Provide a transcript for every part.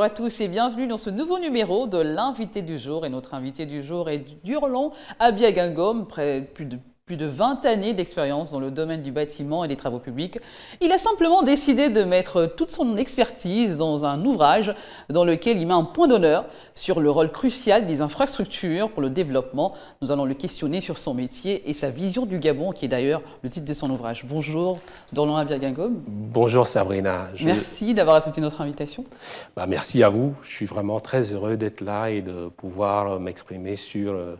Bonjour à tous et bienvenue dans ce nouveau numéro de l'invité du jour. Et notre invité du jour est d'Urlon à Biagingom, près, plus de, plus de 20 années d'expérience dans le domaine du bâtiment et des travaux publics. Il a simplement décidé de mettre toute son expertise dans un ouvrage dans lequel il met un point d'honneur sur le rôle crucial des infrastructures pour le développement. Nous allons le questionner sur son métier et sa vision du Gabon, qui est d'ailleurs le titre de son ouvrage. Bonjour, Dorlan Abiagangom. Bonjour, Sabrina. Merci d'avoir accepté notre invitation. Bah, merci à vous. Je suis vraiment très heureux d'être là et de pouvoir m'exprimer sur euh,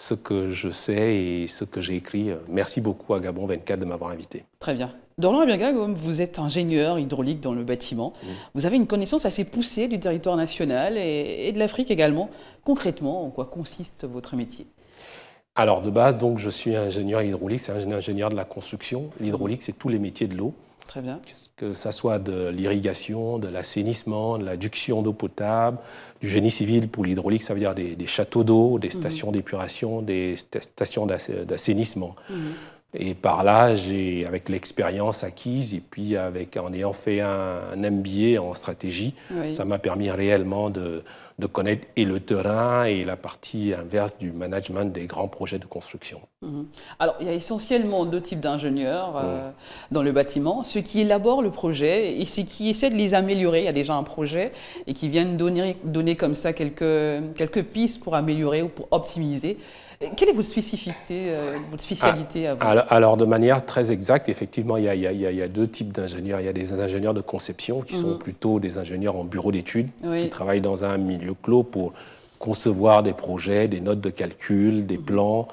ce que je sais et ce que j'ai écrit. Merci beaucoup à Gabon 24 de m'avoir invité. Très bien. Dorlan vous êtes ingénieur hydraulique dans le bâtiment. Vous avez une connaissance assez poussée du territoire national et, de l'Afrique également. Concrètement, en quoi consiste votre métier Alors de base, donc, je suis ingénieur hydraulique, c'est un ingénieur de la construction. L'hydraulique, c'est tous les métiers de l'eau. Très bien. Que ça soit de l'irrigation, de l'assainissement, de l'adduction d'eau potable, du génie civil pour l'hydraulique, ça veut dire des, châteaux d'eau, des mhm. stations d'épuration, des stations d'assainissement. Mhm. Et par là, j'ai, avec l'expérience acquise et puis avec, en ayant fait un, MBA en stratégie, ça m'a permis réellement de de connaître et le terrain et la partie inverse du management des grands projets de construction. Mhm. Alors, il y a essentiellement deux types d'ingénieurs euh, dans le bâtiment. Ceux qui élaborent le projet et ceux qui essaient de les améliorer. Il y a déjà un projet et qui viennent donner, donner comme ça quelques, quelques pistes pour améliorer ou pour optimiser. Quelle est votre spécificité, euh, votre spécialité à vous ah, alors, de manière très exacte, effectivement, il y a, il y a, deux types d'ingénieurs. Il y a des ingénieurs de conception qui mhm. sont plutôt des ingénieurs en bureau d'études, qui travaillent dans un milieu le clos pour concevoir des projets, des notes de calcul, des mhm. plans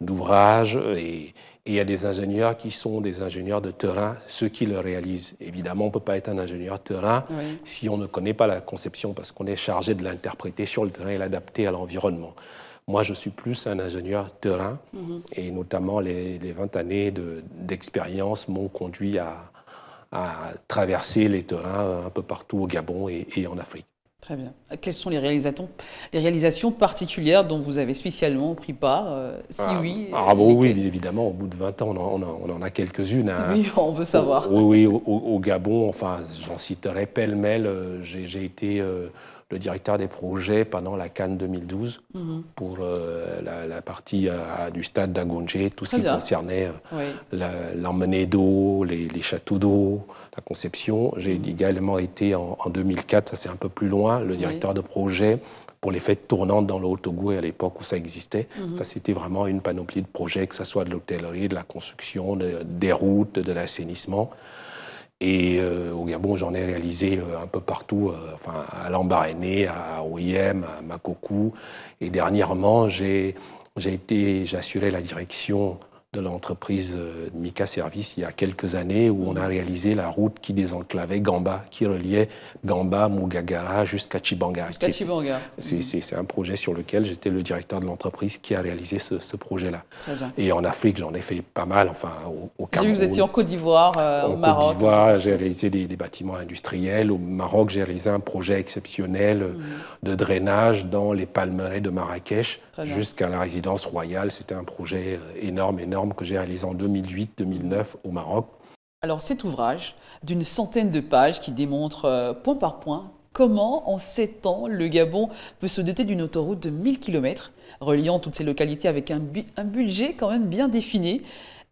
d'ouvrage. Euh, et, il y a des ingénieurs qui sont des ingénieurs de terrain, ceux qui le réalisent. Évidemment, on ne peut pas être un ingénieur de terrain si on ne connaît pas la conception, parce qu'on est chargé de l'interpréter sur le terrain et l'adapter à l'environnement. Moi, je suis plus un ingénieur terrain, mhm. et notamment les, 20 années d'expérience m'ont conduit à, traverser les terrains un peu partout au Gabon et en Afrique. Très bien. Quelles sont les réalisations, les réalisations particulières dont vous avez spécialement pris part euh, Si ah, oui. Ah, ah bon, oui, évidemment, au bout de 20 ans, on en, a quelques-unes. Hein. Oui, on veut savoir. oui, oui au, Gabon, enfin, j'en citerai pêle-mêle. Euh, j'ai été. Euh, le directeur des projets pendant la Cannes 2012 mhm. pour euh, la, partie euh, du stade d'Agonje, tout ce qui concernait euh, l'emmenée d'eau, les, châteaux d'eau, la conception. J'ai mhm. également été en, 2004, ça c'est un peu plus loin, le directeur de projet pour les fêtes tournantes dans le haut à l'époque où ça existait. Mhm. Ça, c'était vraiment une panoplie de projets, que ce soit de l'hôtellerie, de la construction, de, des routes, de l'assainissement. Et euh, au Gabon, j'en ai réalisé euh, un peu partout, euh, enfin, à Lambaréné, à OIM, à Makoku. Et dernièrement, j'ai assuré la direction de l'entreprise euh, Mika Service il y a quelques années où on a réalisé la route qui désenclavait Gamba, qui reliait Gamba, Mugagara jusqu'à Chibanga. Jusqu'à C'est un projet sur lequel j'étais le directeur de l'entreprise qui a réalisé ce, projet-là. Et en Afrique, j'en ai fait pas mal, enfin au, vous étiez en Côte d'Ivoire, euh, au Maroc. En Côte d'Ivoire, j'ai réalisé des, bâtiments industriels. Au Maroc, j'ai réalisé un projet exceptionnel euh, mhm. de drainage dans les palmeraies de Marrakech jusqu'à la résidence royale. C'était un projet énorme, énorme que j'ai réalisé en 2008-2009 au Maroc. Alors cet ouvrage d'une centaine de pages qui démontre euh, point par point comment en sept ans le Gabon peut se doter d'une autoroute de 1000 km reliant toutes ces localités avec un, un budget quand même bien défini.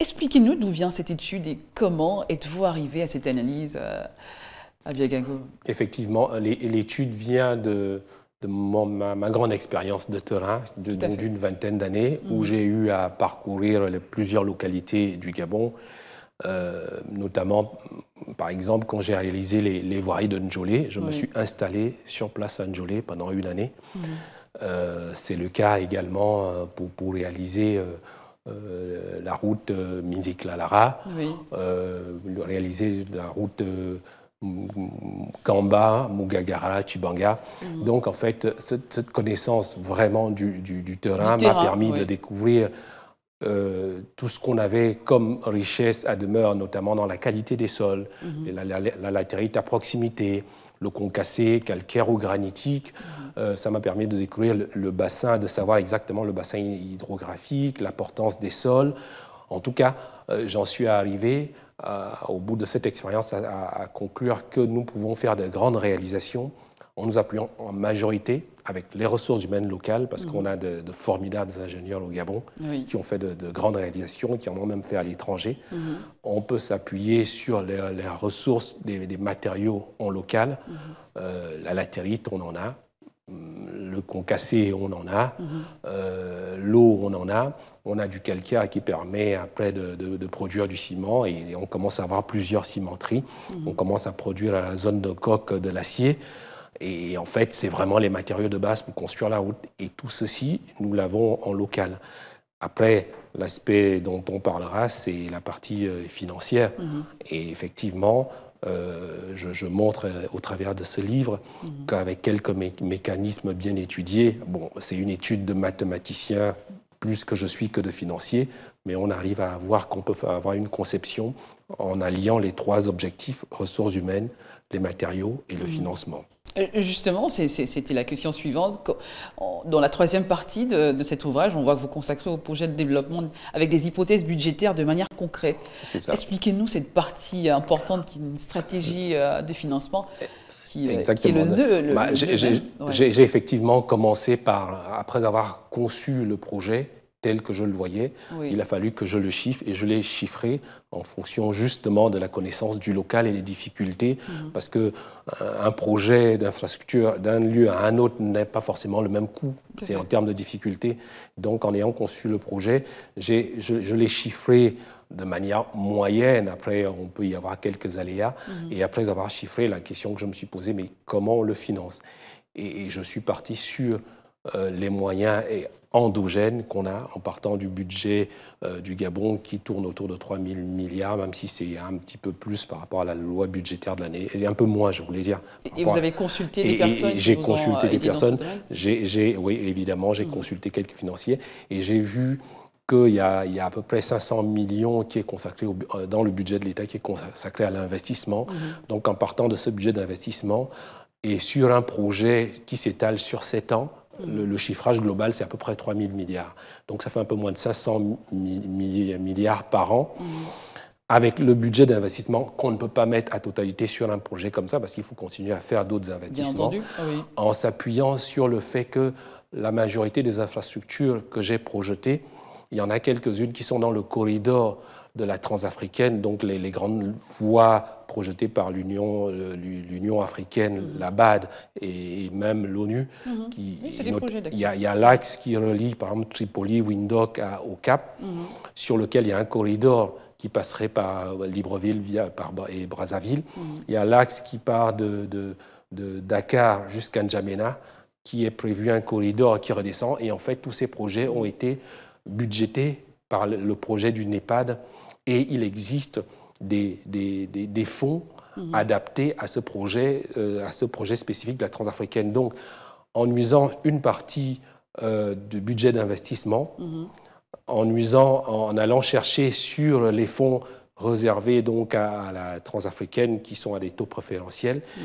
Expliquez-nous d'où vient cette étude et comment êtes-vous arrivé à cette analyse, à euh, Biagago Effectivement, euh, l'étude vient de, ma, grande expérience de terrain d'une vingtaine d'années, où mhm. j'ai eu à parcourir les, plusieurs localités du Gabon, euh, notamment, par exemple, quand j'ai réalisé les, les voiries de Njolé, je me suis installé sur place à Njolé pendant une année. Mhm. Euh, c'est le cas également euh, pour, réaliser... la route euh, réaliser la route Kamba, Mugagara, Chibanga. Mhm. Donc, en fait, cette, connaissance vraiment du, terrain m'a permis de découvrir euh, tout ce qu'on avait comme richesse à demeure, notamment dans la qualité des sols, mhm. la, latérite à proximité, le concassé, calcaire ou granitique. Mhm. Euh, ça m'a permis de découvrir le, bassin, de savoir exactement le bassin hydrographique, l'importance des sols. En tout cas, euh, j'en suis arrivé euh, au bout de cette expérience, à, conclure que nous pouvons faire de grandes réalisations en nous appuyant en majorité avec les ressources humaines locales, parce qu'on mhm. a de, formidables ingénieurs au Gabon qui ont fait de, grandes réalisations, qui en ont même fait à l'étranger. Mhm. On peut s'appuyer sur les, ressources des, matériaux en local. Mhm. Euh, la latérite, on en a. Mm, le concassé, on en a. Mhm. Euh, l'eau, on en a. On a du calcaire qui permet après de, produire du ciment et, on commence à avoir plusieurs cimenteries. Mhm. On commence à produire à la zone de coque de l'acier. Et en fait, c'est vraiment les matériaux de base pour construire la route. Et tout ceci, nous l'avons en local. Après, l'aspect dont on parlera, c'est la partie euh, financière. Mhm. Et effectivement, euh, je, montre euh, au travers de ce livre mhm. qu'avec quelques mécanismes bien étudiés, bon, c'est une étude de mathématicien plus que je suis que de financier, mais on arrive à voir qu'on peut avoir une conception en alliant les trois objectifs, ressources humaines, les matériaux et le mhm. financement. Euh, euh, justement, c'était la question suivante. Dans la troisième partie de, cet ouvrage, on voit que vous consacrez au projet de développement avec des hypothèses budgétaires de manière concrète. Expliquez-nous cette partie importante qui est une stratégie euh, de financement. Eh, qui, est le nœud. Bah, j'ai effectivement commencé par, après avoir conçu le projet, tel que je le voyais. Il a fallu que je le chiffre et je l'ai chiffré en fonction justement de la connaissance du local et des difficultés, mhm. parce que euh, un projet d'infrastructure d'un lieu à un autre n'est pas forcément le même coût. C'est en termes de difficultés. Donc, en ayant conçu le projet, je, je l'ai chiffré de manière moyenne. Après, on peut y avoir quelques aléas. Mhm. Et après avoir chiffré, la question que je me suis posée, mais comment on le finance et, je suis parti sur euh, les moyens et endogène qu'on a en partant du budget euh, du Gabon qui tourne autour de 3 000 milliards, même si c'est un petit peu plus par rapport à la loi budgétaire de l'année, et un peu moins, je voulais dire. Et vous avez consulté des personnes J'ai consulté euh, des personnes, j'ai, oui, évidemment, j'ai mhm. consulté quelques financiers, et j'ai vu qu'il y, y, a à peu près 500 millions qui est consacré euh, dans le budget de l'État qui est consacré à l'investissement. Mhm. Donc en partant de ce budget d'investissement et sur un projet qui s'étale sur 7 ans, le, chiffrage global, c'est à peu près 3 000 milliards. Donc ça fait un peu moins de 500 milliards par an. Mm. Avec le budget d'investissement qu'on ne peut pas mettre à totalité sur un projet comme ça, parce qu'il faut continuer à faire d'autres investissements, ah en s'appuyant sur le fait que la majorité des infrastructures que j'ai projetées il y en a quelques-unes qui sont dans le corridor de la transafricaine, donc les, grandes voies projetées par l'Union, euh, africaine, mhm. la BAD et, même l'ONU. Mhm. il, y a, a l'axe qui relie par exemple Tripoli, Windhoek au Cap, mhm. sur lequel il y a un corridor qui passerait par euh, Libreville via, et Brazzaville. Il y a l'axe qui part de, de, de Dakar jusqu'à N'Djamena, qui est prévu un corridor qui redescend. Et en fait, tous ces projets ont été budgétés par le projet du NEPAD et il existe des, des, fonds mhm. adaptés à ce, projet, euh, à ce projet spécifique de la transafricaine. Donc, en usant une partie euh, du budget d'investissement, mhm. en en allant chercher sur les fonds réservées donc à, la transafricaine qui sont à des taux préférentiels, mm.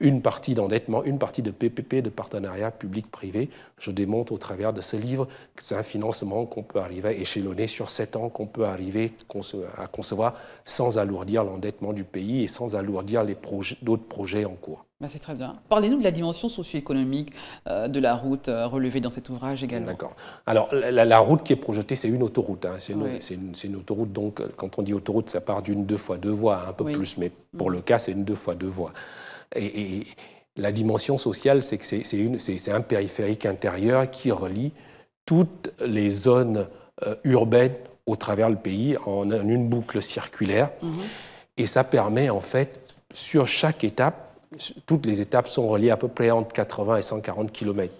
une partie d'endettement, une partie de PPP, de partenariat public-privé. Je démontre au travers de ce livre que c'est un financement qu'on peut arriver à échelonner sur sept ans, qu'on peut arriver à concevoir sans alourdir l'endettement du pays et sans alourdir les d'autres projets en cours. Ben, c'est très bien. Parlez-nous de la dimension socio-économique euh, de la route euh, relevée dans cet ouvrage également. D'accord. Alors, la, route qui est projetée, c'est une autoroute. Hein. C'est une, autoroute, donc, euh, quand on dit autoroute, ça part d'une deux fois deux voies, hein, un peu plus, mais pour mm. le cas, c'est une deux fois deux voies. Et, la dimension sociale, c'est que c'est un périphérique intérieur qui relie toutes les zones urbaines au travers le pays en, une boucle circulaire. Mm-hmm. Et ça permet, en fait, sur chaque étape, toutes les étapes sont reliées à peu près entre 80 et 140 km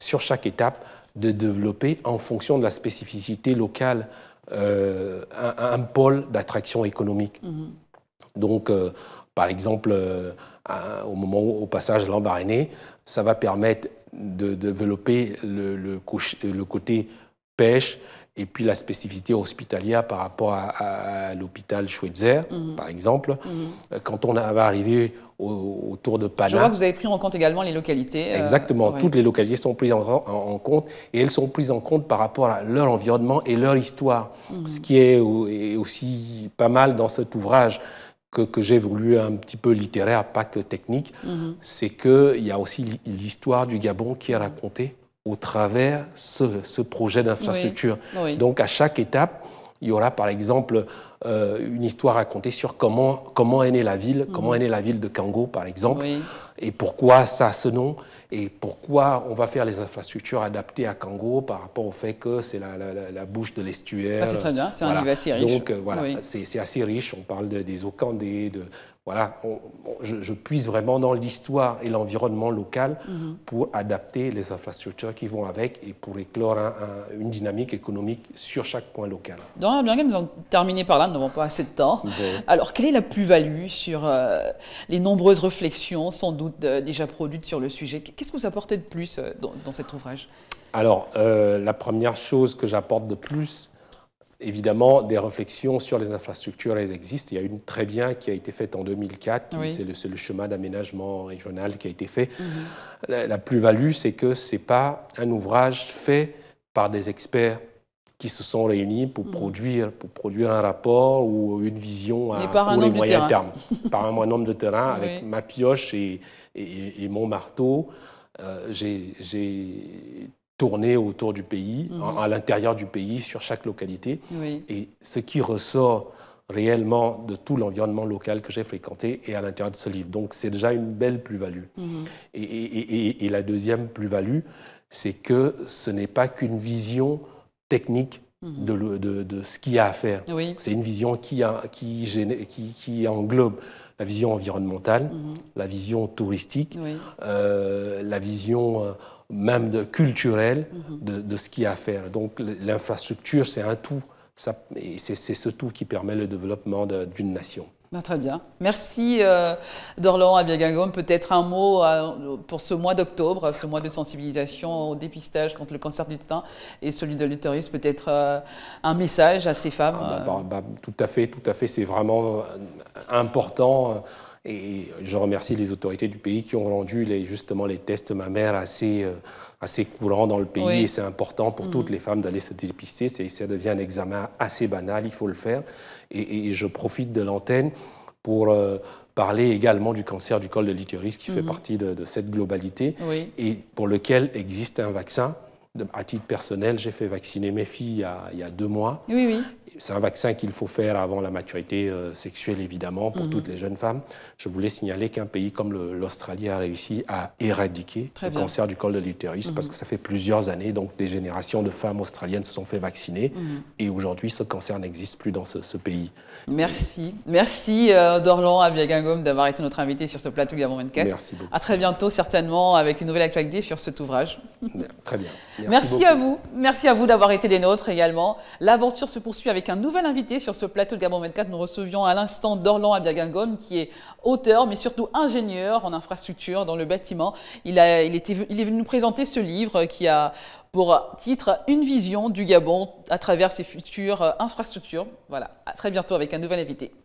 sur chaque étape, de développer en fonction de la spécificité locale euh, un, pôle d'attraction économique. Mhm. Donc, euh, par exemple, euh, au moment où, au passage Lambaréné, ça va permettre de, développer le, côté pêche et puis la spécificité hospitalière par rapport à, l'hôpital Schweitzer, mhm. par exemple. Mhm. Quand on va arriver autour de Pana. Je vois que vous avez pris en compte également les localités. Euh, Exactement, toutes les localités sont prises en, compte et elles sont prises en compte par rapport à leur environnement et leur histoire, mhm. ce qui est, aussi pas mal dans cet ouvrage que, j'ai voulu un petit peu littéraire, pas que technique, mhm. c'est qu'il y a aussi l'histoire du Gabon qui est racontée au travers ce, ce projet d'infrastructure. Donc à chaque étape, il y aura par exemple euh, une histoire racontée sur comment, comment est née la ville, mhm. comment est née la ville de Kango, par exemple, et pourquoi ça a ce nom, et pourquoi on va faire les infrastructures adaptées à Kango par rapport au fait que c'est la, la, bouche de l'estuaire. Ah, c'est très bien, c'est un livre assez riche. Donc euh, voilà, c'est assez riche, on parle des de, voilà, je, je, puise vraiment dans l'histoire et l'environnement local mhm. pour adapter les infrastructures qui vont avec et pour éclore une dynamique économique sur chaque point local. Dans la nous allons terminer par là n'avons pas assez de temps. Alors, quelle est la plus-value sur euh, les nombreuses réflexions, sans doute euh, déjà produites sur le sujet Qu'est-ce que vous apportez de plus euh, dans, cet ouvrage Alors, la première chose que j'apporte de plus, évidemment, des réflexions sur les infrastructures, elles existent. Il y a une très bien qui a été faite en 2004, c'est le, chemin d'aménagement régional qui a été fait. Mhm. La, la plus-value, c'est que ce n'est pas un ouvrage fait par des experts qui se sont réunis pour, mm. produire, pour produire un rapport ou une vision à par un par un nombre de terrain, avec ma pioche et, et, mon marteau, euh, j'ai tourné autour du pays, mm-hmm. à, l'intérieur du pays, sur chaque localité. Et ce qui ressort réellement de tout l'environnement local que j'ai fréquenté et à l'intérieur de ce livre. Donc c'est déjà une belle plus-value. Mm-hmm. Et, et, et, et, la deuxième plus-value, c'est que ce n'est pas qu'une vision technique mhm. de, ce qu'il y a à faire. C'est une vision qui, qui, qui, englobe la vision environnementale, mhm. la vision touristique, euh, la vision euh, même culturelle mhm. de, de, ce qu'il y a à faire. Donc l'infrastructure, c'est un tout. et c'est ce tout qui permet le développement d'une nation très bien. Merci euh, Dorlan Abiagangom. Peut-être un mot euh, pour ce mois d'octobre, ce mois de sensibilisation au dépistage contre le cancer du sein et celui de l'utérus. Peut-être euh, un message à ces femmes. Ah, euh. bah, bah, tout à fait, tout à fait. C'est vraiment important. Et je remercie les autorités du pays qui ont rendu les, justement les tests mammaires assez assez courant dans le pays et c'est important pour toutes mm. les femmes d'aller se dépister. Ça devient un examen assez banal, il faut le faire. Et, je profite de l'antenne pour euh, parler également du cancer du col de l'utérus qui fait mm-hmm. partie de, cette globalité et pour lequel existe un vaccin. À titre personnel, j'ai fait vacciner mes filles y il y a deux mois. Oui, oui. C'est un vaccin qu'il faut faire avant la maturité euh, sexuelle, évidemment, pour mhm. toutes les jeunes femmes. Je voulais signaler qu'un pays comme l'Australie a réussi à éradiquer le cancer du col de l'utérus parce mhm. que ça fait plusieurs années, donc des générations de femmes australiennes se sont fait vacciner. Mhm. Et aujourd'hui, ce cancer n'existe plus dans ce, pays. Merci. Merci, euh, Dorlan Abiagangom, d'avoir été notre invité sur ce plateau Gabon 24. Merci beaucoup. À très bientôt, certainement, avec une nouvelle actualité sur cet ouvrage. Très bien. Merci, Merci à vous. Merci à vous d'avoir été des nôtres également. L'aventure se poursuit avec un nouvel invité sur ce plateau de Gabon 24. Nous recevions à l'instant Dorlan Abiagangom, qui est auteur, mais surtout ingénieur en infrastructure dans le bâtiment. Il, a, était, il est venu nous présenter ce livre qui a pour titre Une vision du Gabon à travers ses futures infrastructures. Voilà, à très bientôt avec un nouvel invité.